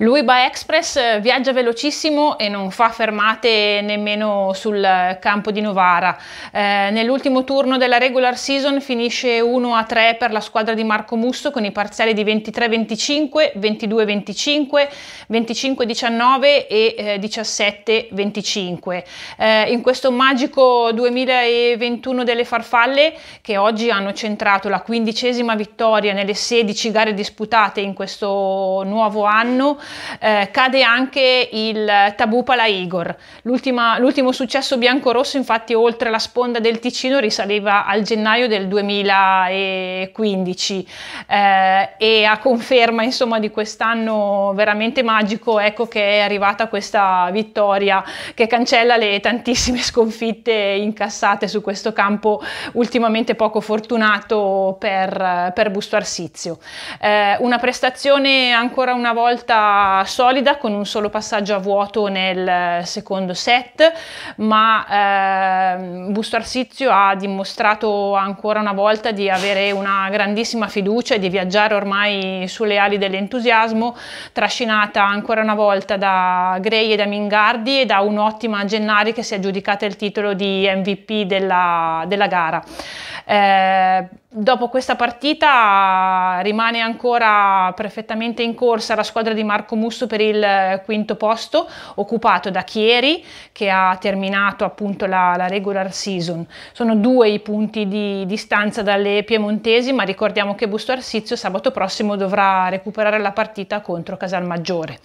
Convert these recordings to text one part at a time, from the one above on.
L'Uiba Express eh, viaggia velocissimo e non fa fermate nemmeno sul campo di Novara. Eh, nell'ultimo turno della regular season finisce 1-3 per la squadra di Marco Musso con i parziali di 23-25, 22-25, 25-19 e eh, 17-25. Eh, in questo magico 2021 delle farfalle che oggi hanno centrato la quindicesima vittoria nelle 16 gare disputate in questo nuovo anno, eh, cade anche il tabù Pala Igor. l'ultimo successo bianco-rosso, infatti, oltre la sponda del Ticino risaleva al gennaio del 2015 eh, e a conferma insomma, di quest'anno veramente magico, ecco che è arrivata questa vittoria che cancella le tantissime sconfitte incassate su questo campo ultimamente poco fortunato per, per Busto Arsizio. Eh, una prestazione ancora una volta solida con un solo passaggio a vuoto nel eh, secondo set, ma eh, Busto Arsizio ha dimostrato ancora una volta di avere una grandissima fiducia e di viaggiare ormai sulle ali dell'entusiasmo, trascinata ancora una volta da Gray e da Mingardi e da un'ottima Gennari che si è aggiudicata il titolo di MVP della, della gara. Eh, dopo questa partita rimane ancora perfettamente in corsa la squadra di Marco Musso per il eh, quinto posto, occupato da Chieri che ha terminato appunto la, la regular season. Sono due i punti di distanza dalle piemontesi, ma ricordiamo che Busto Arsizio sabato prossimo dovrà recuperare la partita contro Casalmaggiore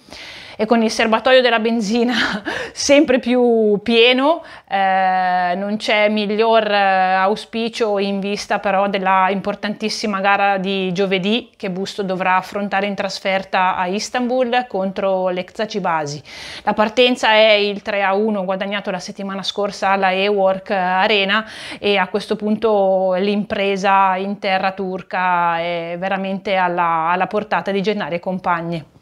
e con il serbatoio della benzina sempre più pieno, eh, non c'è miglior eh, auspicio in vista però della importantissima gara di giovedì che Busto dovrà affrontare in trasferta a Istanbul contro l'Ekzacibasi. La partenza è il 3-1 guadagnato la settimana scorsa alla Ework Arena e a questo punto l'impresa in terra turca è veramente alla, alla portata di Gennari e compagni.